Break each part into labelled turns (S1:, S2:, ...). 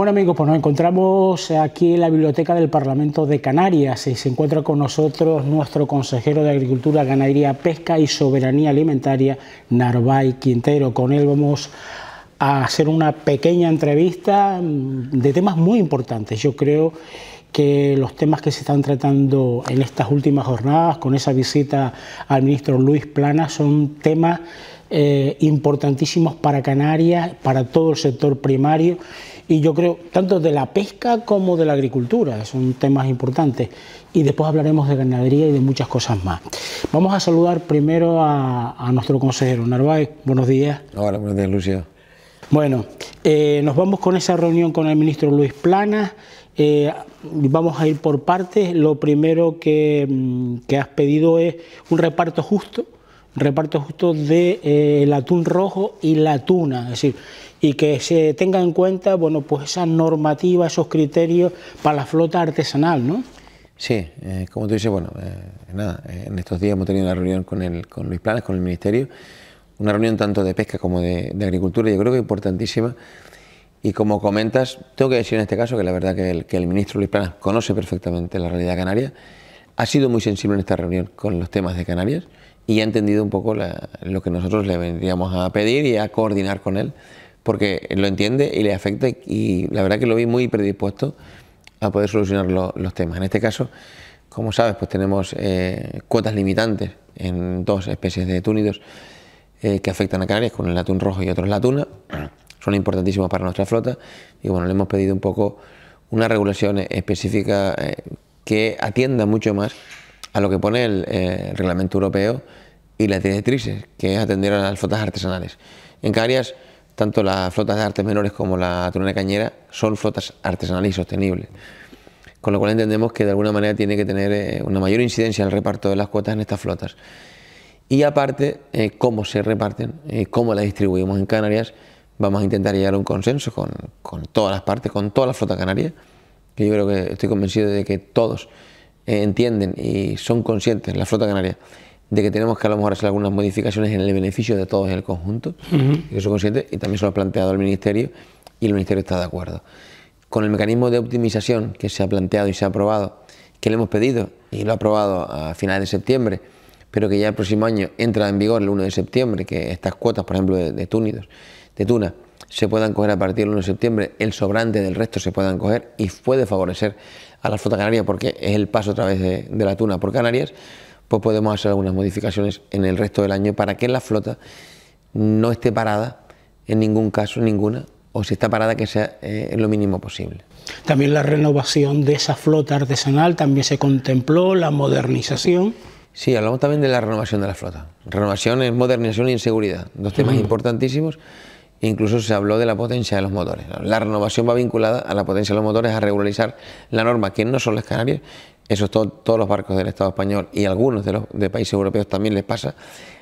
S1: Bueno amigos, pues nos encontramos aquí en la Biblioteca del Parlamento de Canarias y se encuentra con nosotros nuestro consejero de Agricultura, Ganadería, Pesca y Soberanía Alimentaria, Narvay Quintero. Con él vamos a hacer una pequeña entrevista mm, de temas muy importantes. Yo creo que los temas que se están tratando en estas últimas jornadas, con esa visita al ministro Luis Plana, son temas eh, importantísimos para Canarias, para todo el sector primario y yo creo tanto de la pesca como de la agricultura, son temas importantes y después hablaremos de ganadería y de muchas cosas más. Vamos a saludar primero a, nuestro consejero Narváez, buenos días.
S2: Hola, buenos días Lucio.
S1: Bueno, eh, nos vamos con esa reunión con el ministro Luis plana eh, vamos a ir por partes. Lo primero que mm, has pedido es un reparto justo reparto justo de eh, el atún rojo y la tuna, es decir, y que se tenga en cuenta, bueno, pues esa normativa, esos criterios para la flota artesanal, ¿no?
S2: Sí, eh, como tú dices, bueno, eh, nada, en estos días hemos tenido una reunión con, con Luis Planas, con el Ministerio, una reunión tanto de pesca como de, agricultura, yo creo que importantísima, y como comentas, tengo que decir en este caso que la verdad que el, que el ministro Luis Planas conoce perfectamente la realidad canaria, ha sido muy sensible en esta reunión con los temas de Canarias, y ha entendido un poco lo que nosotros le vendríamos a pedir y a coordinar con él, porque lo entiende y le afecta y la verdad que lo vi muy predispuesto a poder solucionar los temas. En este caso, como sabes, pues tenemos eh, cuotas limitantes en dos especies de túnidos eh, que afectan a Canarias, con el atún rojo y otros la Son importantísimos para nuestra flota y bueno, le hemos pedido un poco una regulación específica eh, que atienda mucho más a lo que pone eh, el reglamento europeo y las directrices, que es atender a las flotas artesanales. En Canarias, tanto las flotas de artes menores como la tuna cañera son flotas artesanales y sostenibles. Con lo cual entendemos que de alguna manera tiene que tener eh, una mayor incidencia el reparto de las cuotas en estas flotas. Y aparte, eh, cómo se reparten, eh, cómo las distribuimos en Canarias, vamos a intentar llegar a un consenso con, con todas las partes, con toda la flota canaria, que yo creo que estoy convencido de que todos eh, entienden y son conscientes, la flota canaria, de que tenemos que a lo mejor hacer algunas modificaciones en el beneficio de todos en el conjunto, y y también se lo ha planteado el Ministerio, y el Ministerio está de acuerdo. Con el mecanismo de optimización que se ha planteado y se ha aprobado, que le hemos pedido, y lo ha aprobado a finales de septiembre, pero que ya el próximo año entra en vigor el 1 de septiembre, que estas cuotas, por ejemplo, de, de túnidos, de tuna, se puedan coger a partir del 1 de septiembre, el sobrante del resto se puedan coger y puede favorecer a la flota canaria, porque es el paso a través de, la tuna por Canarias, pues podemos hacer algunas modificaciones en el resto del año para que la flota no esté parada, en ningún caso, ninguna, o si está parada que sea eh, lo mínimo posible.
S1: También la renovación de esa flota artesanal también se contempló, la
S2: modernización. Sí, hablamos también de la renovación de la flota. Renovación modernización y inseguridad, dos temas importantísimos Incluso se habló de la potencia de los motores. La renovación va vinculada a la potencia de los motores, a regularizar la norma, que no son las Canarias, eso todos los barcos del Estado español y algunos de los de países europeos también les pasa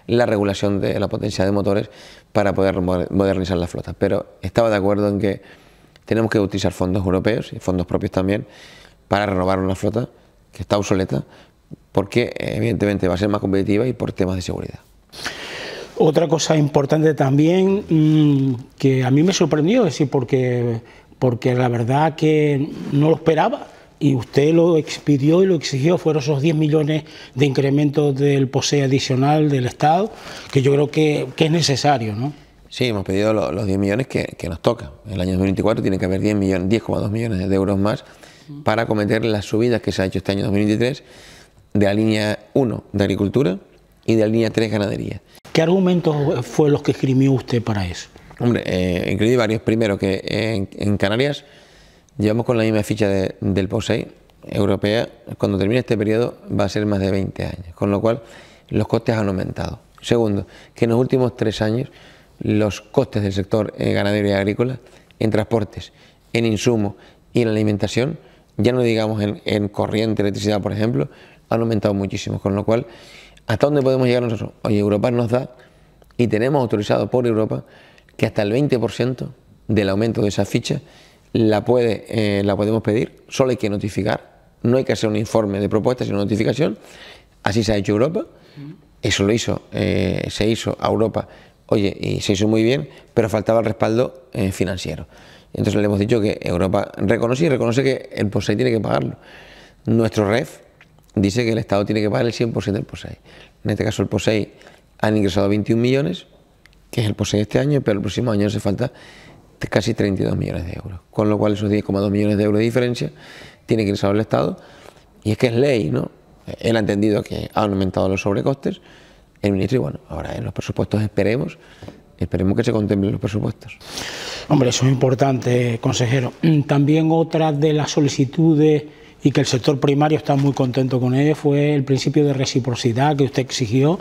S2: la regulación de la potencia de motores para poder modernizar la flota. Pero estaba de acuerdo en que tenemos que utilizar fondos europeos y fondos propios también para renovar una flota que está obsoleta porque evidentemente va a ser más competitiva y por temas de seguridad. Otra
S1: cosa importante también mm, que a mí me sorprendió, es decir, porque, porque la verdad que no lo esperaba y usted lo expidió y lo exigió, fueron esos 10 millones de incremento del POSE adicional del Estado, que yo creo que, es necesario, ¿no?
S2: Sí, hemos pedido los, 10 millones que, nos toca. el año 2024 tiene que haber 10 millones, 10,2 millones de euros más para acometer las subidas que se ha hecho este año 2023 de la línea 1 de agricultura, y de la línea 3 ganadería. ¿Qué argumentos
S1: fue los que escribió usted para eso?
S2: Hombre, eh, incluí varios. Primero, que en, Canarias llevamos con la misma ficha del POSEI europea. Cuando termine este periodo va a ser más de 20 años, con lo cual los costes han aumentado. Segundo, que en los últimos tres años los costes del sector eh, ganadero y agrícola en transportes, en insumos y en alimentación, ya no digamos en, en corriente, electricidad, por ejemplo, han aumentado muchísimo, con lo cual ¿Hasta dónde podemos llegar nosotros? Oye, Europa nos da, y tenemos autorizado por Europa, que hasta el 20% del aumento de esa ficha la, puede, eh, la podemos pedir, solo hay que notificar, no hay que hacer un informe de propuesta, sino notificación, así se ha hecho Europa, eso lo hizo, eh, se hizo a Europa, oye, y se hizo muy bien, pero faltaba el respaldo eh, financiero. Entonces le hemos dicho que Europa reconoce y reconoce que el POSEI tiene que pagarlo. Nuestro REF, dice que el Estado tiene que pagar el 100% del POSEI. En este caso el POSEI han ingresado 21 millones, que es el POSEI este año, pero el próximo año hace falta casi 32 millones de euros. Con lo cual esos 10,2 millones de euros de diferencia tiene que ingresar el Estado. Y es que es ley, ¿no? Él ha entendido que han aumentado los sobrecostes, el ministro, y bueno, ahora en los presupuestos esperemos esperemos que se contemplen los presupuestos.
S1: Hombre, eso es importante, consejero. También otra de las solicitudes y que el sector primario está muy contento con ello fue el principio de reciprocidad que usted exigió,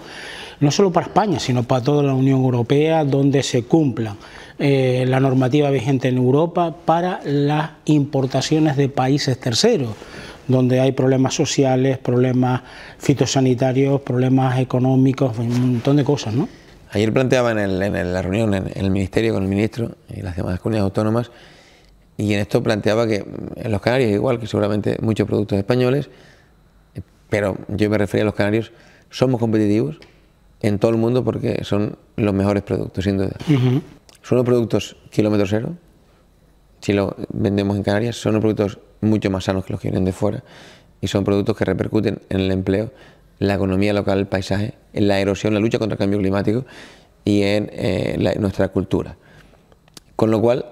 S1: no solo para España, sino para toda la Unión Europea, donde se cumpla eh, la normativa vigente en Europa para las importaciones de países terceros donde hay problemas sociales, problemas fitosanitarios, problemas económicos, un montón de cosas, ¿no?
S2: Ayer planteaba en, la reunión en el Ministerio con el ministro y las demás comunidades autónomas y en esto planteaba que mm, en los canarios, igual que seguramente muchos productos españoles, eh, pero yo me refería a los canarios, somos competitivos en todo el mundo porque son los mejores productos, sin duda. Son los productos kilómetro cero, si lo vendemos en Canarias, son los productos mucho más sanos que los que vienen de fuera y son productos que repercuten en el empleo, la economía local, el paisaje, en la erosión, la lucha contra el cambio climático y en eh, nuestra cultura. Con lo cual,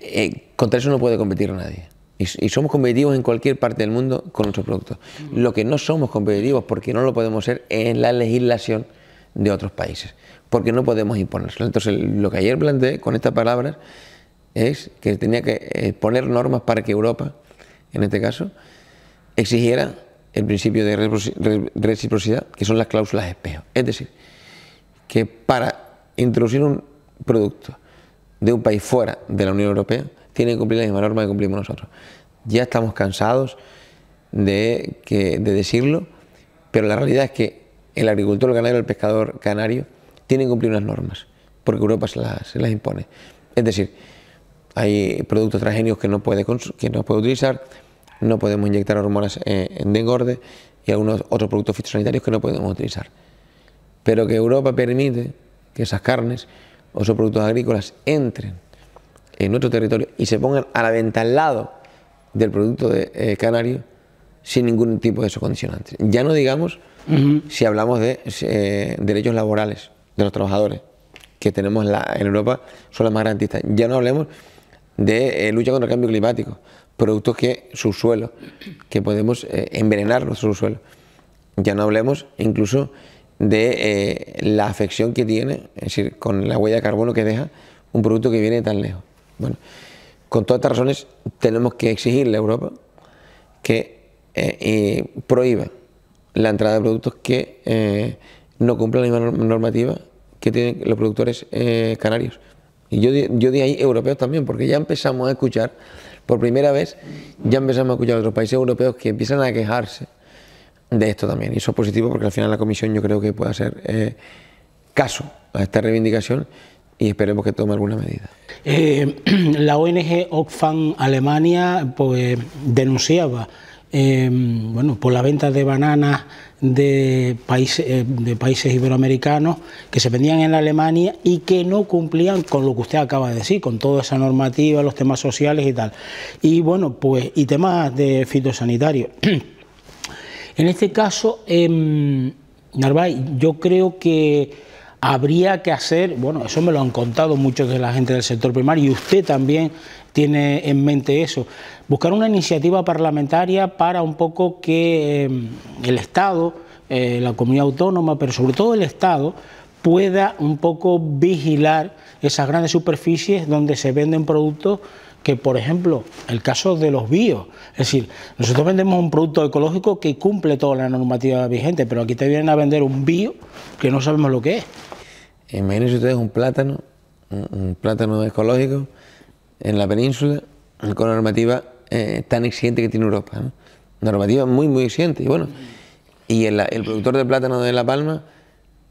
S2: eh, contra eso no puede competir nadie. Y, y, somos competitivos en cualquier parte del mundo con nuestros productos. Mm. Lo que no somos competitivos, porque no lo podemos ser, es en la legislación de otros países, porque no podemos imponerlo. Entonces, lo que ayer planteé con estas palabras es que tenía que eh, poner normas para que Europa, en este caso, exigiera el principio de reciprocidad, que son las cláusulas espejo. Es decir, que para introducir un producto de un país fuera de la Unión Europea tiene que cumplir las mismas normas que cumplimos nosotros. Ya estamos cansados de, que, decirlo, pero la realidad es que el agricultor canario, el pescador canario, tienen que cumplir unas normas, porque Europa se las, impone. Es decir, hay productos transgénicos que no puede, que puede utilizar, no podemos inyectar hormonas en, eh, de engorde y algunos otros productos fitosanitarios que no podemos utilizar. Pero que Europa permite que esas carnes o sus productos agrícolas entren en nuestro territorio y se pongan a la venta al lado del producto de, eh, canario sin ningún tipo de condicionante. Ya no digamos si hablamos de eh, derechos laborales de los trabajadores, que tenemos en Europa, son las más garantistas. Ya no hablemos de eh, lucha contra el cambio climático, productos que subsuelo, que podemos envenenar los subsuelos. Ya no hablemos incluso de eh, la afección que tiene, es decir, con la huella de carbono que deja un producto que viene tan lejos. Bueno, con todas estas razones tenemos que exigirle a Europa que eh, eh, prohíba la entrada de productos que no cumplan la misma normativa que tienen los productores canarios. Y yo, yo ahí europeos también, porque ya empezamos a escuchar, por primera vez, ya empezamos a escuchar a otros países europeos que empiezan a quejarse de esto también. Y eso es positivo porque al final la comisión yo creo que puede hacer eh, caso a esta reivindicación y esperemos que tome alguna medida.
S1: Eh, la ONG Oxfam Alemania pues, denunciaba eh, bueno, por la venta de bananas de países, de países iberoamericanos que se vendían en Alemania y que no cumplían con lo que usted acaba de decir, con toda esa normativa, los temas sociales y tal. Y bueno, pues, y temas de fitosanitario. En este caso, em, Narváez, yo creo que habría que hacer, bueno, eso me lo han contado muchos de la gente del sector primario y usted también tiene en mente eso, buscar una iniciativa parlamentaria para un poco que em, el Estado, eh, la comunidad autónoma, pero sobre todo el Estado, pueda un poco vigilar esas grandes superficies donde se venden productos que, por ejemplo, el caso de los bio. Es decir, nosotros vendemos un producto ecológico que cumple toda la
S2: normativa vigente, pero aquí te vienen a vender un bio que no sabemos lo que es. Imagínense ustedes un plátano, un plátano ecológico en la península con normativa eh, tan exigente que tiene Europa. Normativa muy, muy exigente. Y bueno, y el, el productor de plátano de La Palma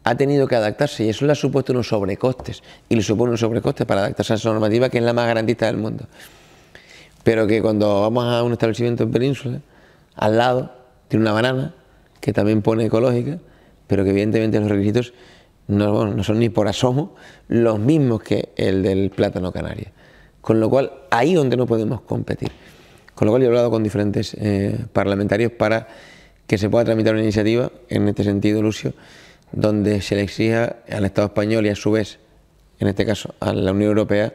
S2: ha tenido que adaptarse y eso le ha supuesto unos sobrecostes y le supone unos sobrecostes para adaptarse a esa normativa que es la más garantista del mundo. Pero que cuando vamos a un establecimiento en península, al lado tiene una banana que también pone ecológica, pero que evidentemente los requisitos no, son ni por asomo los mismos que el del plátano canaria. Con lo cual, ahí donde no podemos competir. Con lo cual, yo he hablado con diferentes eh, parlamentarios para que se pueda tramitar una iniciativa, en este sentido, Lucio, donde se le exija al Estado español y a su vez, en este caso, a la Unión Europea,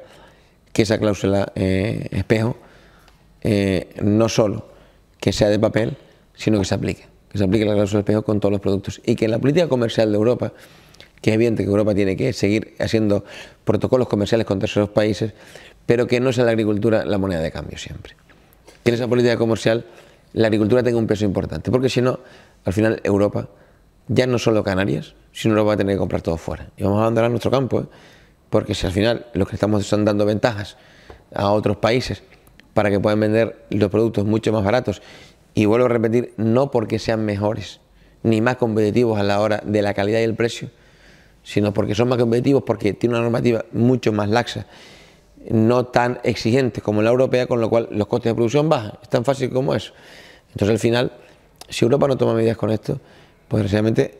S2: que esa cláusula eh, espejo eh, no solo que sea de papel, sino que se aplique, que se aplique la cláusula espejo con todos los productos y que en la política comercial de Europa, que es evidente que Europa tiene que seguir haciendo protocolos comerciales con terceros países, pero que no sea la agricultura la moneda de cambio siempre. Que en esa política comercial la agricultura tenga un peso importante, porque si no, al final Europa ya no solo Canarias, sino lo va a tener que comprar todo fuera. Y vamos a abandonar nuestro campo, ¿eh? porque si al final los que estamos están dando ventajas a otros países para que puedan vender los productos mucho más baratos, y vuelvo a repetir, no porque sean mejores ni más competitivos a la hora de la calidad y el precio, sino porque son más competitivos porque tienen una normativa mucho más laxa, no tan exigente como la europea, con lo cual los costes de producción bajan. Es tan fácil como eso. Entonces al final, si Europa no toma medidas con esto, pues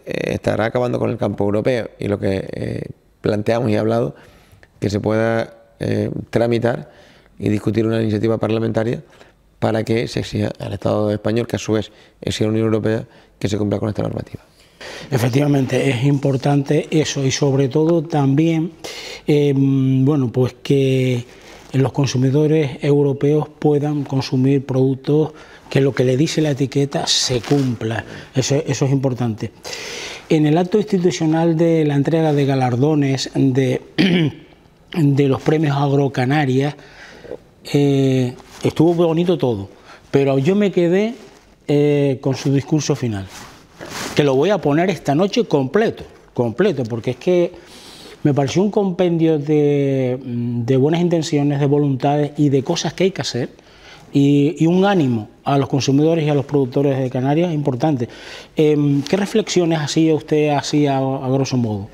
S2: estará acabando con el campo europeo y lo que eh, planteamos y hablado, que se pueda eh, tramitar y discutir una iniciativa parlamentaria para que se exija al Estado español, que a su vez es a la Unión Europea, que se cumpla con esta normativa.
S1: Efectivamente, es importante eso y sobre todo también, em, bueno, pues que los consumidores europeos puedan consumir productos que lo que le dice la etiqueta se cumpla. Eso, es importante. En el acto institucional de la entrega de galardones de, de los premios Agrocanarias, eh, estuvo bonito todo, pero yo me quedé eh, con su discurso final, que lo voy a poner esta noche completo, completo, porque es que me pareció un compendio de, de buenas intenciones, de voluntades y de cosas que hay que hacer y, un ánimo a los consumidores y a los productores de Canarias importante.
S2: Em, ¿Qué reflexiones hacía usted así a, grosso modo?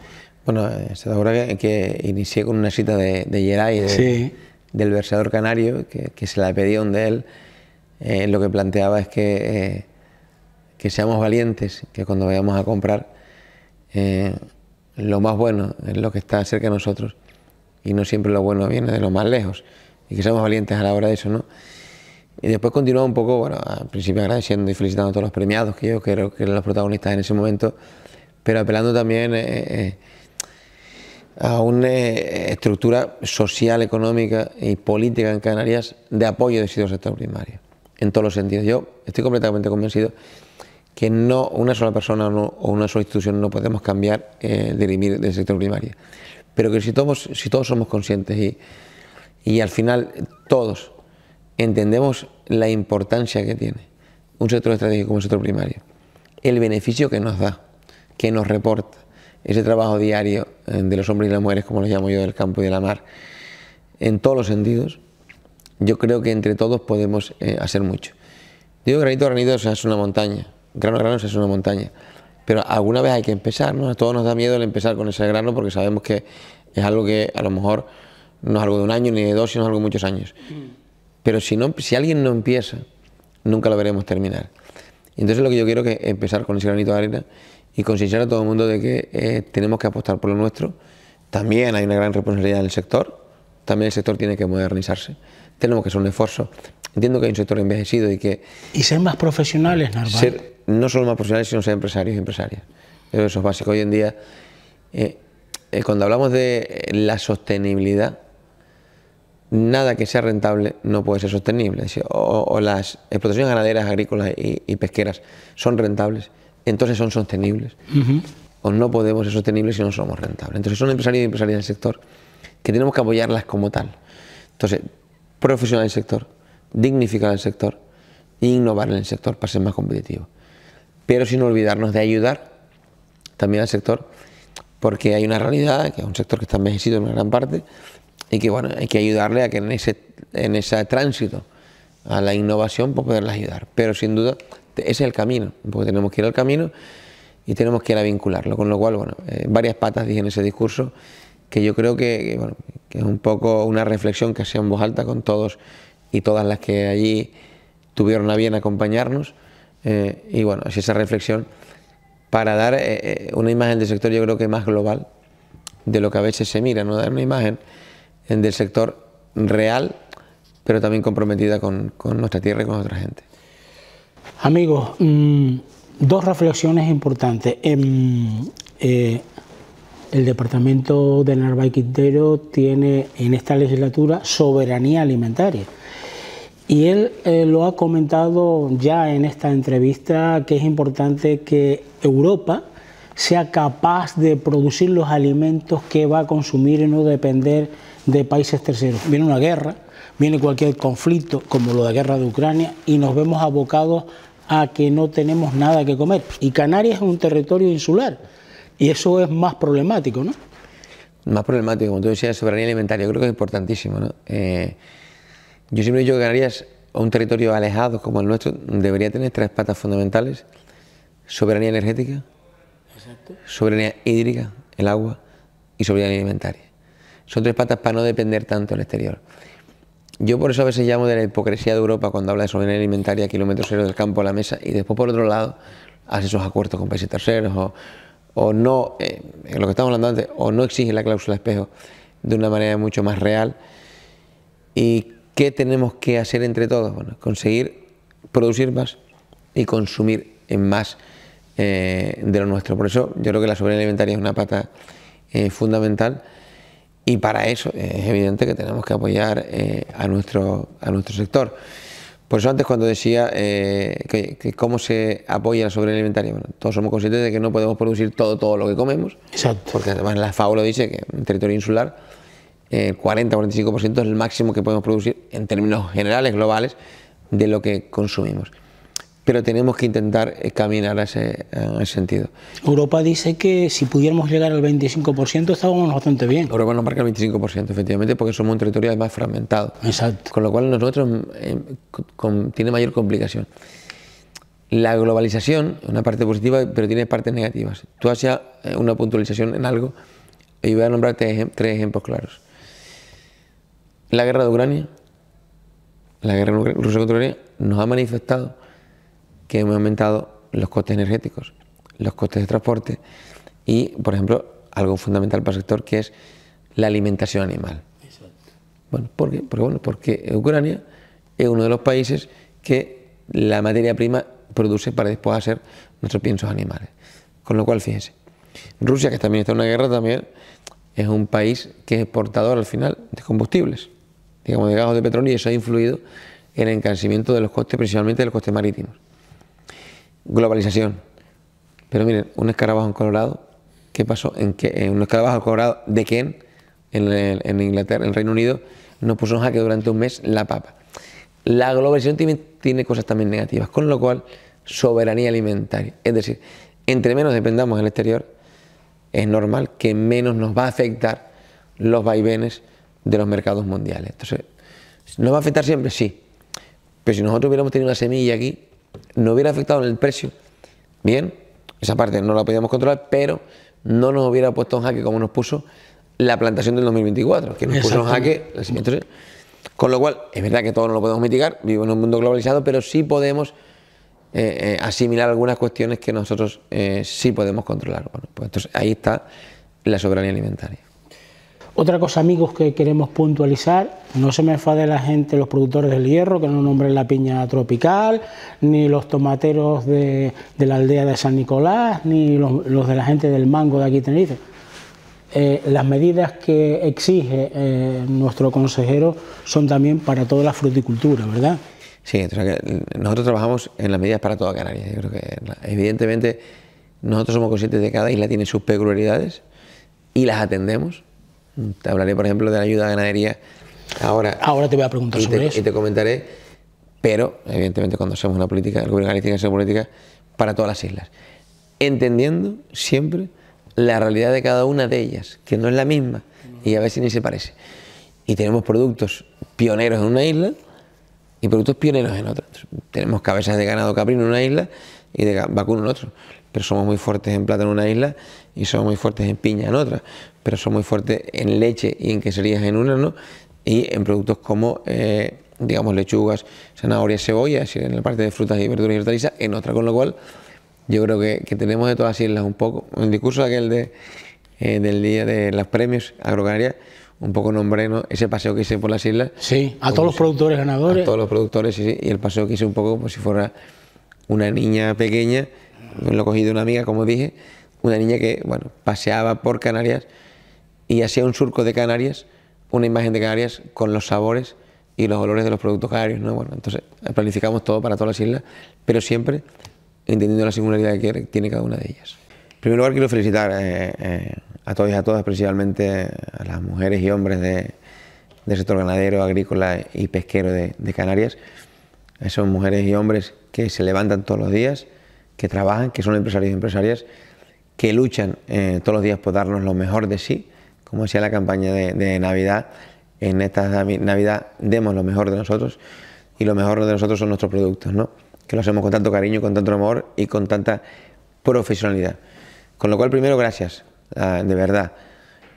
S2: Bueno, eh, se da que, que inicié con una cita de, de Geray, del versador canario, que, se la un de él. Eh, lo que planteaba es que, eh, que seamos valientes, que cuando vayamos a comprar, lo más bueno es lo que está cerca de nosotros y no siempre lo bueno viene de lo más lejos y que seamos valientes a la hora de eso, ¿no? Y después continuó un poco, bueno, al principio agradeciendo y felicitando a todos los premiados, que yo creo que eran los protagonistas en ese momento, pero apelando también eh, eh, a una eh, estructura social, económica y política en Canarias de apoyo del sector primario, en todos los sentidos. Yo estoy completamente convencido que no una sola persona o una sola institución no podemos cambiar, eh, del sector primario, pero que si todos, si todos somos conscientes y al final todos entendemos la importancia que tiene un sector estratégico como un sector primario, el beneficio que nos da, que nos reporta, ese trabajo diario eh, de los hombres y las mujeres, como lo llamo yo, del campo y de la mar, en todos los sentidos, yo creo que entre todos podemos eh, hacer mucho. Digo granito granito, es una montaña, grano a grano, es una montaña, pero alguna vez hay que empezar, ¿no? A todos nos da miedo el empezar con ese grano porque sabemos que es algo que a lo mejor no es algo de un año ni de dos, sino algo de muchos años. Mm. Pero si, no, si alguien no empieza, nunca lo veremos terminar. Entonces lo que yo quiero es empezar con ese granito de arena y concienciar a todo el mundo de que eh, tenemos que apostar por lo nuestro. También hay una gran responsabilidad en el sector, también el sector tiene que modernizarse. Tenemos que hacer un esfuerzo. Entiendo que hay un sector envejecido y que... Y ser más profesionales, ¿no? Ser no solo más profesionales, sino ser empresarios y empresarias. Eso es básico. Hoy en día, eh, eh, cuando hablamos de la sostenibilidad, nada que sea rentable no puede ser sostenible. O, las explotaciones ganaderas, agrícolas y, pesqueras son rentables, entonces son sostenibles. O no podemos ser sostenibles si no somos rentables. Entonces son empresarios y empresarias del sector que tenemos que apoyarlas como tal. Entonces, profesional el sector, dignificar el sector e innovar en el sector para ser más competitivo. Pero sin olvidarnos de ayudar también al sector, porque hay una realidad, que es un sector que está envejecido en gran parte, y que bueno, hay que ayudarle a que en ese, en ese tránsito a la innovación pues poderla ayudar. Pero sin duda ese es el camino, porque tenemos que ir al camino y tenemos que ir a vincularlo, con lo cual, bueno, eh, varias patas dije en ese discurso que yo creo que, bueno, que es un poco una reflexión que hacía en voz alta con todos y todas las que allí tuvieron a bien acompañarnos eh, y bueno, es esa reflexión para dar eh, una imagen del sector yo creo que más global de lo que a veces se mira, no dar una imagen en del sector real, pero también comprometida con, nuestra tierra y con otra gente.
S1: Amigos, mm, dos reflexiones importantes. Em, eh, el departamento de y Quintero tiene en esta legislatura soberanía alimentaria. Y él eh, lo ha comentado ya en esta entrevista que es importante que Europa sea capaz de producir los alimentos que va a consumir y no depender de países terceros. Viene una guerra, viene cualquier conflicto, como lo de la guerra de Ucrania, y nos vemos abocados a que no tenemos nada que comer. Y Canarias es un territorio insular, y eso es más problemático, ¿no?
S2: Más problemático, como tú decías, soberanía alimentaria, yo creo que es importantísimo, ¿no? Eh, yo siempre he dicho que Canarias, un territorio alejado como el nuestro, debería tener tres patas fundamentales, soberanía energética, soberanía hídrica, el agua, y soberanía alimentaria son tres patas para no depender tanto del exterior. Yo por eso a veces llamo de la hipocresía de Europa cuando habla de soberanía alimentaria, kilómetros cero del campo a la mesa, y después por otro lado hace esos acuerdos con países terceros, o, no, eh, lo que estamos hablando antes, o no exige la cláusula espejo de una manera mucho más real. ¿Y qué tenemos que hacer entre todos? Bueno, conseguir producir más y consumir en más eh, de lo nuestro. Por eso yo creo que la soberanía alimentaria es una pata eh, fundamental. Y para eso es evidente que tenemos que apoyar eh, a, nuestro, a nuestro sector. Por eso antes cuando decía eh, que, cómo se apoya la sobrealimentaria. alimentaria, todos somos conscientes de que no podemos producir todo, todo lo que comemos, Exacto. porque además la FAO lo dice que en territorio insular el eh, 40-45% es el máximo que podemos producir en términos generales, globales, de lo que consumimos pero tenemos que intentar eh, caminar ese, en ese sentido. Europa dice que si pudiéramos llegar al 25% estábamos bastante bien. Europa nos marca el 25%, efectivamente, porque somos un territorio más fragmentado. Exacto. Con lo cual nosotros em, em, tiene mayor complicación. La globalización es una parte positiva, pero tiene partes negativas. Tú haces eh, una puntualización en algo y voy a nombrarte tres ejemplos claros. La guerra de Ucrania, la guerra rusa contra Ucrania, nos ha manifestado que hemos aumentado los costes energéticos, los costes de transporte y, por ejemplo, algo fundamental para el sector que es la alimentación animal. Exacto. Bueno, porque, porque, bueno, porque Ucrania es uno de los países que la materia prima produce para después hacer nuestros piensos animales. Con lo cual, fíjense, Rusia, que también está en una guerra, también es un país que es exportador al final de combustibles, digamos de gas de petróleo, y eso ha influido en el encarecimiento de los costes, principalmente de los costes marítimos globalización. Pero miren, un escarabajo en Colorado, ¿qué pasó? En que, eh, un escarabajo en Colorado de Ken, en, Inglaterra, en el Reino Unido, nos puso un jaque durante un mes la papa. La globalización tiene, cosas también negativas, con lo cual, soberanía alimentaria. Es decir, entre menos dependamos del exterior, es normal que menos nos va a afectar los vaivenes de los mercados mundiales. Entonces, ¿nos va a afectar siempre? Sí. Pero si nosotros hubiéramos tenido una semilla aquí, no hubiera afectado en el precio. Bien, esa parte no la podíamos controlar, pero no nos hubiera puesto en jaque como nos puso la plantación del 2024, que nos puso en jaque Con lo cual, es verdad que todo no lo podemos mitigar, vivo en un mundo globalizado, pero sí podemos eh, eh, asimilar algunas cuestiones que nosotros eh, sí podemos controlar. Bueno, pues entonces ahí está la soberanía alimentaria.
S1: Otra cosa, amigos, que queremos puntualizar, no se me enfade la gente, los productores del hierro, que no nombren la piña tropical, ni los tomateros de, la aldea de San Nicolás, ni los, de la gente del mango de aquí Tenerife. Eh, las medidas que exige eh, nuestro consejero son también para toda la fruticultura,
S2: ¿verdad? Sí, entonces, eh, nosotros trabajamos en las medidas para toda Canarias. Yo creo que evidentemente nosotros somos conscientes de que cada isla tiene sus peculiaridades y las atendemos te hablaré, por ejemplo, de la ayuda a ganadería. Ahora, Ahora te voy a preguntar y sobre te, Y te comentaré, pero evidentemente cuando hacemos una política, el gobierno tiene que política para todas las islas. Entendiendo siempre la realidad de cada una de ellas, que no es la misma y a veces ni se parece. Y tenemos productos pioneros en una isla y productos pioneros en otra. Tenemos cabezas de ganado caprino en una isla y de vacuno en otro pero somos muy fuertes en plata en una isla y somos muy fuertes en piña en otra, pero somos muy fuertes en leche y en queserías en una, ¿no? Y en productos como, eh, digamos, lechugas, zanahorias, cebollas, en la parte de frutas y verduras y hortalizas, en otra, con lo cual yo creo que, tenemos de todas las islas un poco. El discurso aquel de, eh, del día de las premios agrocanarias... un poco nombré ese paseo que hice por las islas. Sí, a todos los productores ganadores. A todos los productores, sí, sí, y el paseo que hice un poco como pues si fuera una niña pequeña lo cogí de una amiga, como dije, una niña que, bueno, paseaba por Canarias y hacía un surco de Canarias, una imagen de Canarias con los sabores y los olores de los productos canarios, ¿no? Bueno, entonces eh, planificamos todo para todas las islas, pero siempre entendiendo la singularidad que tiene cada una de ellas. En primer lugar, quiero felicitar eh, eh, a todos y a todas, principalmente a las mujeres y hombres de, del sector ganadero, agrícola y pesquero de Canarias. Son mujeres y hombres que se levantan todos los días, que trabajan, que son empresarios y empresarias, que luchan eh, todos los días por darnos lo mejor de sí, como decía la campaña de, Navidad, en esta Navidad demos lo mejor de nosotros y lo mejor de nosotros son nuestros productos, ¿no? que lo hacemos con tanto cariño, con tanto amor y con tanta profesionalidad. Con lo cual, primero, gracias, ah, de verdad,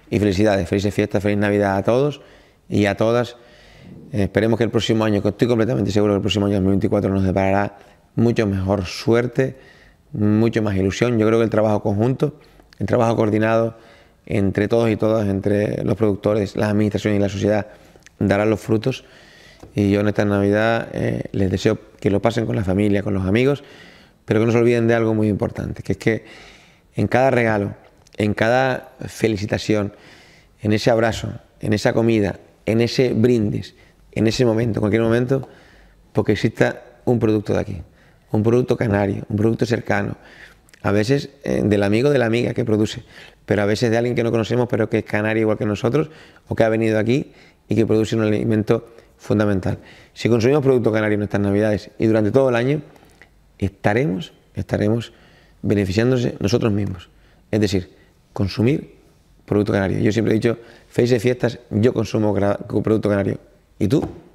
S2: y felicidades, felices fiestas, feliz Navidad a todos y a todas. esperemos que el próximo año, que estoy completamente seguro que el próximo año 2024 nos deparará mucho mejor suerte, mucho más ilusión. Yo creo que el trabajo conjunto, el trabajo coordinado entre todos y todas, entre los productores, las administraciones y la sociedad, dará los frutos. Y yo en esta Navidad eh, les deseo que lo pasen con la familia, con los amigos, pero que no se olviden de algo muy importante, que es que en cada regalo, en cada felicitación, en ese abrazo, en esa comida, en ese brindis, en ese momento, en cualquier momento, porque exista un producto de aquí un producto canario, un producto cercano, a veces eh, del amigo de la amiga que produce, pero a veces de alguien que no conocemos pero que es canario igual que nosotros o que ha venido aquí y que produce un alimento fundamental. Si consumimos producto canario en estas navidades y durante todo el año, estaremos, estaremos beneficiándose nosotros mismos. Es decir, consumir producto canario. Yo siempre he dicho, de fiestas, yo consumo producto canario. ¿Y tú?